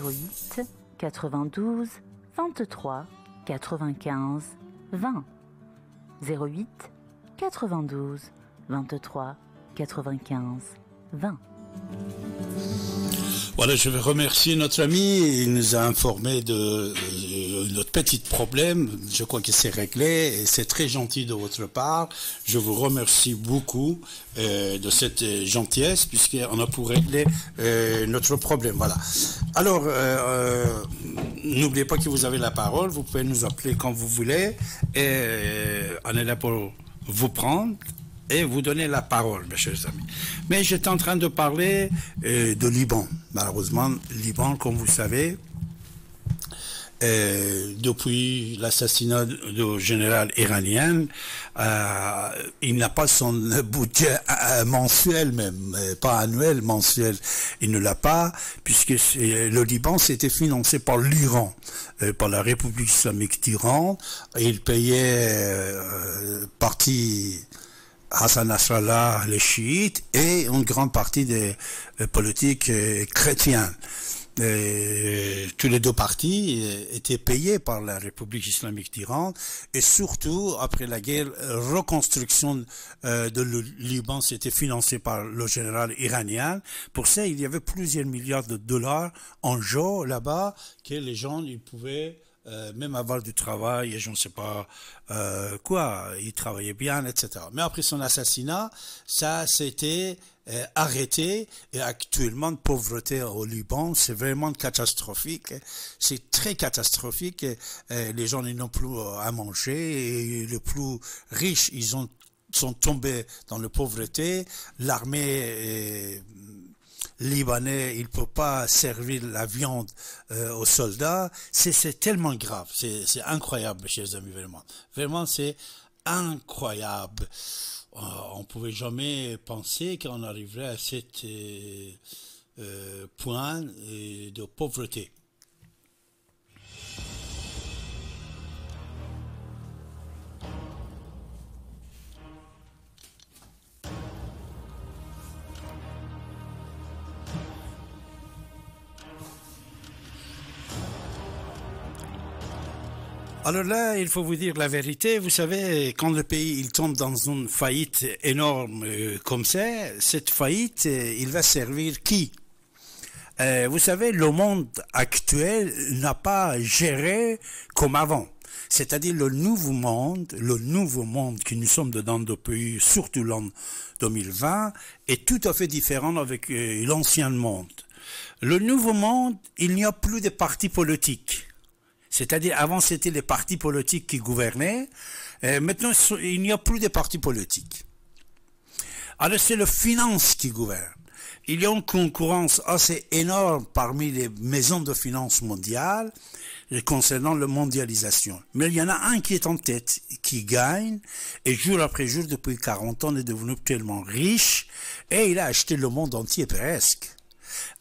08 92 23 95 20 08 92 23 95 20 voilà, je vais remercier notre ami. Il nous a informé de notre petit problème, je crois que s'est réglé et c'est très gentil de votre part. Je vous remercie beaucoup euh, de cette euh, gentillesse puisqu'on a pour régler euh, notre problème. Voilà. Alors, n'oubliez pas que vous avez la parole, vous pouvez nous appeler quand vous voulez et on est là pour vous prendre et vous donner la parole, mes chers amis. Mais j'étais en train de parler de Liban. Malheureusement, Liban, comme vous le savez, euh, depuis l'assassinat du général iranien, euh, il n'a pas son budget euh, mensuel même, pas annuel, mensuel. Il ne l'a pas, puisque le Liban s'était financé par l'Iran, par la République islamique d'Iran, et il payait partie Hassan Nasrallah, les chiites, et une grande partie des politiques chrétiennes euh, tous les deux partis euh, étaient payés par la République islamique d'Iran et surtout après la guerre, reconstruction euh, de Liban, c'était financé par le général iranien. Pour ça, il y avait plusieurs milliards de dollars en jeu là-bas que les gens pouvaient euh, même avoir du travail, et je ne sais pas euh, quoi, il travaillait bien, etc. Mais après son assassinat, ça s'était euh, arrêté et actuellement, pauvreté au Liban, c'est vraiment catastrophique, c'est très catastrophique, euh, les gens n'ont plus à manger et les plus riches, ils ont, sont tombés dans la pauvreté, l'armée Libanais, il ne peut pas servir la viande euh, aux soldats. C'est tellement grave, c'est incroyable, chers amis, vraiment. Vraiment, c'est incroyable. Euh, on ne pouvait jamais penser qu'on arriverait à cet euh, point de pauvreté. Alors là, il faut vous dire la vérité. Vous savez, quand le pays il tombe dans une faillite énorme euh, comme ça, cette faillite, euh, il va servir qui euh, Vous savez, le monde actuel n'a pas géré comme avant. C'est-à-dire le nouveau monde, le nouveau monde que nous sommes dedans depuis, surtout l'an 2020, est tout à fait différent avec l'ancien monde. Le nouveau monde, il n'y a plus de partis politiques. C'est-à-dire, avant, c'était les partis politiques qui gouvernaient. Euh, maintenant, il n'y a plus de partis politiques. Alors, c'est le finance qui gouverne. Il y a une concurrence assez énorme parmi les maisons de finance mondiales concernant la mondialisation. Mais il y en a un qui est en tête, qui gagne, et jour après jour, depuis 40 ans, il est devenu tellement riche, et il a acheté le monde entier presque.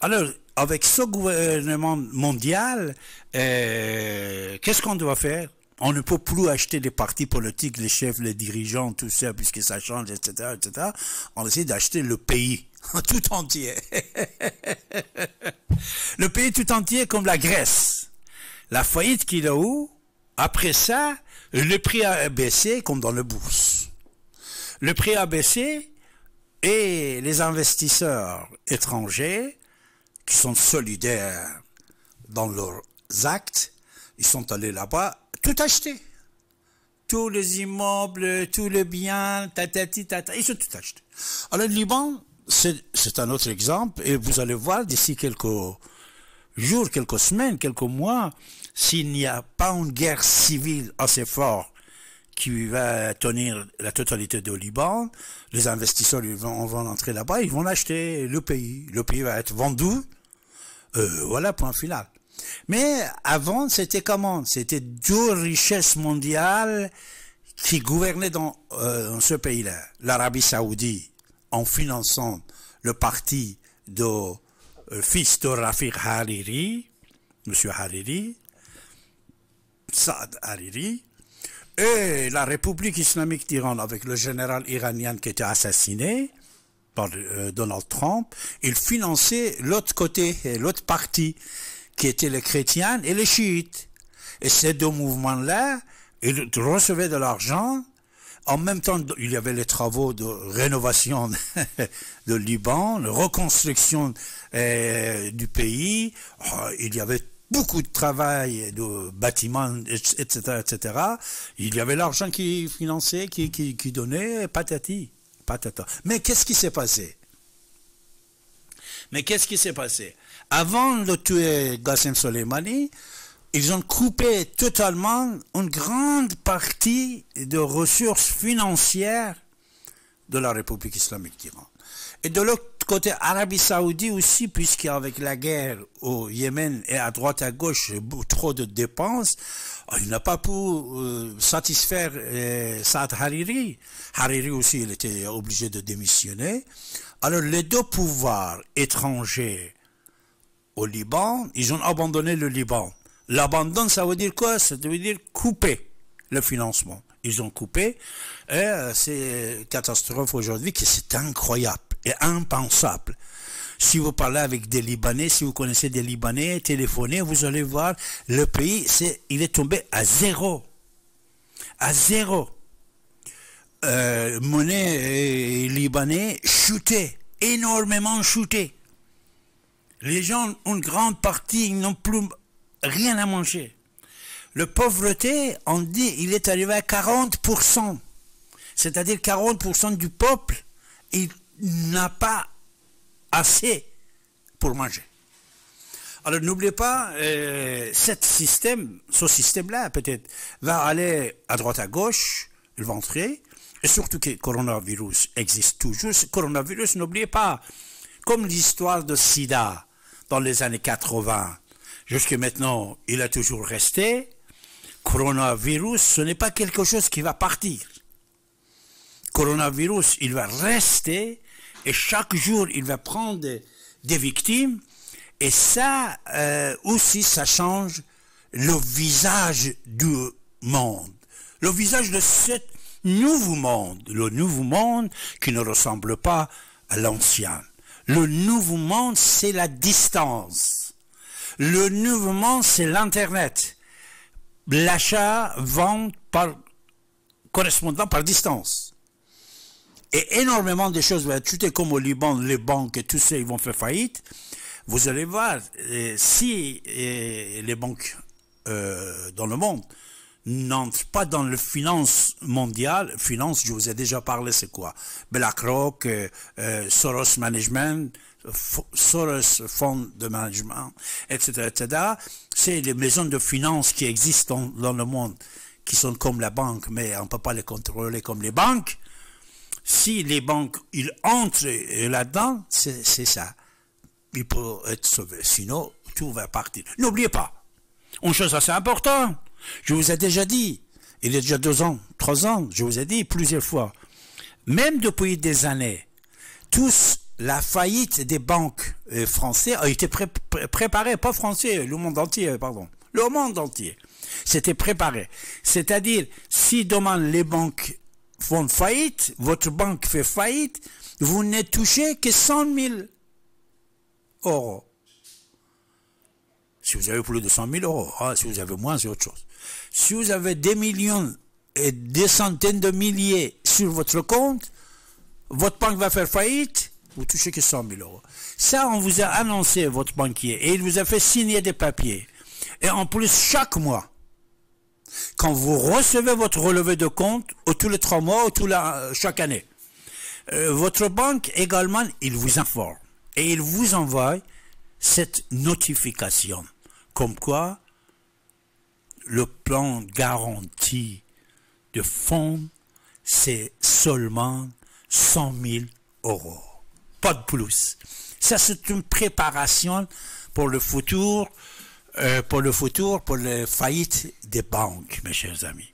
Alors, avec ce gouvernement mondial, euh, qu'est-ce qu'on doit faire on ne peut plus acheter les partis politiques, les chefs, les dirigeants, tout ça, puisque ça change, etc., etc. On essaie d'acheter le pays tout entier. le pays tout entier comme la Grèce. La faillite qu'il a eu, après ça, le prix a baissé comme dans le bourse. Le prix a baissé et les investisseurs étrangers qui sont solidaires dans leurs actes, ils sont allés là-bas tout acheter. Tous les immeubles, tous les biens, ils ont tout acheté. Alors le Liban, c'est un autre exemple, et vous allez voir d'ici quelques jours, quelques semaines, quelques mois, s'il n'y a pas une guerre civile assez forte qui va tenir la totalité du Liban, les investisseurs vont, vont entrer là-bas, ils vont acheter le pays. Le pays va être vendu, euh, voilà, point final. Mais avant, c'était comment C'était deux richesses mondiales qui gouvernaient dans, euh, ce pays-là. L'Arabie saoudite, en finançant le parti de euh, fils de Rafiq Hariri, M. Hariri, Saad Hariri, et la République islamique d'Iran avec le général iranien qui était assassiné, euh, Donald Trump, il finançait l'autre côté, euh, l'autre parti, qui était les chrétiens et les chiites. Et ces deux mouvements-là, ils recevaient de l'argent. En même temps, il y avait les travaux de rénovation de Liban, de reconstruction euh, du pays. Oh, il y avait beaucoup de travail, de bâtiments, etc., etc. Il y avait l'argent qui finançait, qui, qui donnait, patati. Mais qu'est-ce qui s'est passé Mais qu'est-ce qui s'est passé Avant de tuer Gassem Soleimani, ils ont coupé totalement une grande partie de ressources financières de la République islamique d'Iran. Et de l'autre côté, Arabie Saoudite aussi, puisqu'avec la guerre au Yémen et à droite à gauche, trop de dépenses, euh, il n'a pas pu euh, satisfaire euh, Saad Hariri. Hariri aussi, il était obligé de démissionner. Alors les deux pouvoirs étrangers au Liban, ils ont abandonné le Liban. L'abandon, ça veut dire quoi Ça veut dire couper le financement. Ils ont coupé. Et euh, c'est catastrophe aujourd'hui qui c'est incroyable et impensable. Si vous parlez avec des Libanais, si vous connaissez des Libanais, téléphonez, vous allez voir, le pays, il est tombé à zéro. À zéro. Euh, monnaie libanais chutée, énormément chutée. Les gens, une grande partie, n'ont plus rien à manger. Le pauvreté, on dit, il est arrivé à 40%. C'est-à-dire 40% du peuple, il n'a pas assez pour manger. Alors n'oubliez pas, euh, système, ce système-là peut-être, va aller à droite à gauche, il va entrer, et surtout que le coronavirus existe toujours. Le coronavirus, n'oubliez pas, comme l'histoire de SIDA dans les années 80, jusque maintenant, il a toujours resté, coronavirus, ce n'est pas quelque chose qui va partir. Coronavirus, il va rester et chaque jour, il va prendre des, victimes. Et ça euh, aussi, ça change le visage du monde, le visage de ce nouveau monde, le nouveau monde qui ne ressemble pas à l'ancien. Le nouveau monde, c'est la distance. Le nouveau monde, c'est l'Internet l'achat, vente par correspondant par distance. Et énormément de choses vont ben, être comme au Liban, les banques et tout ça, ils vont faire faillite. Vous allez voir, euh, si euh, les banques euh, dans le monde n'entrent pas dans le finance mondial. Finance, je vous ai déjà parlé, c'est quoi BlackRock, Soros Management, Soros Fonds de Management, etc., etc. C'est les maisons de finances qui existent dans, le monde, qui sont comme la banque, mais on ne peut pas les contrôler comme les banques. Si les banques, ils entrent là-dedans, c'est ça. Ils peuvent être sauvés. Sinon, tout va partir. N'oubliez pas, une chose assez importante, je vous ai déjà dit, il y a déjà deux ans, trois ans, je vous ai dit plusieurs fois, même depuis des années, tous la faillite des banques euh, françaises a été préparée, pas français, le monde entier, euh, pardon, le monde entier. C'était préparé. C'est-à-dire, si demain les banques font faillite, votre banque fait faillite, vous n'êtes touché que 100 000 euros. Si vous avez plus de 100 000 euros, ah, si vous avez moins, c'est autre chose. Si vous avez des millions et des centaines de milliers sur votre compte, votre banque va faire faillite, vous touchez que 100 000 euros. Ça, on vous a annoncé, votre banquier, et il vous a fait signer des papiers. Et en plus, chaque mois, quand vous recevez votre relevé de compte, tous les trois mois, tous euh, chaque année, euh, votre banque également, il vous informe. Et il vous envoie cette notification, comme quoi le plan garanti de fonds, c'est seulement 100 000 euros pas de plus. Ça, c'est une préparation pour le futur, euh, pour le futur, pour les faillites des banques, mes chers amis.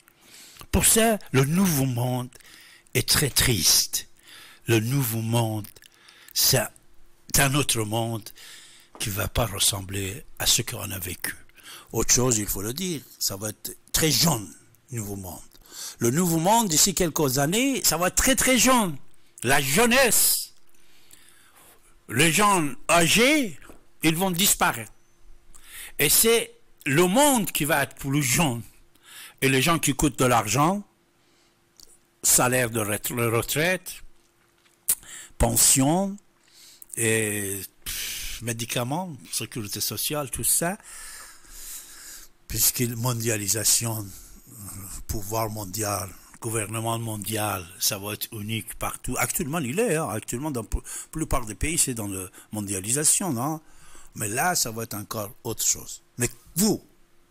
Pour ça, le nouveau monde est très triste. Le nouveau monde, c'est un autre monde qui ne va pas ressembler à ce qu'on a vécu. Autre chose, il faut le dire, ça va être très jaune, nouveau monde. Le nouveau monde, d'ici quelques années, ça va être très très jeune. La jeunesse les gens âgés, ils vont disparaître. Et c'est le monde qui va être plus jeune. Et les gens qui coûtent de l'argent, salaire de retraite, pension, et médicaments, sécurité sociale, tout ça, puisque mondialisation, pouvoir mondial, gouvernement mondial, ça va être unique partout. Actuellement, il est. Hein. Actuellement, dans la plupart des pays, c'est dans la mondialisation. Non Mais là, ça va être encore autre chose. Mais vous,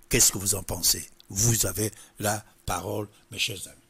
qu'est-ce que vous en pensez Vous avez la parole, mes chers amis.